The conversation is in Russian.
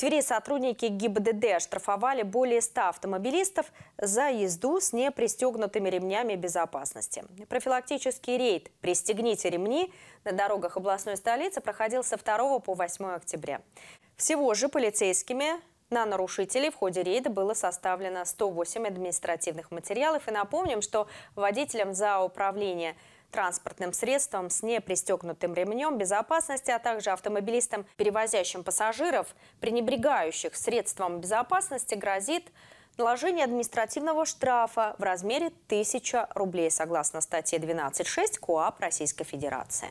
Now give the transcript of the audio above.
Твери сотрудники ГИБДД штрафовали более 100 автомобилистов за езду с непристегнутыми ремнями безопасности. Профилактический рейд «Пристегните ремни» на дорогах областной столицы проходил со 2 по 8 октября. Всего же полицейскими на нарушителей в ходе рейда было составлено 108 административных материалов. И напомним, что водителям за управление – транспортным средством с непристегнутым ремнем безопасности, а также автомобилистам, перевозящим пассажиров, пренебрегающих средством безопасности, грозит наложение административного штрафа в размере 1000 рублей, согласно статье 12.6 КОАП Российской Федерации.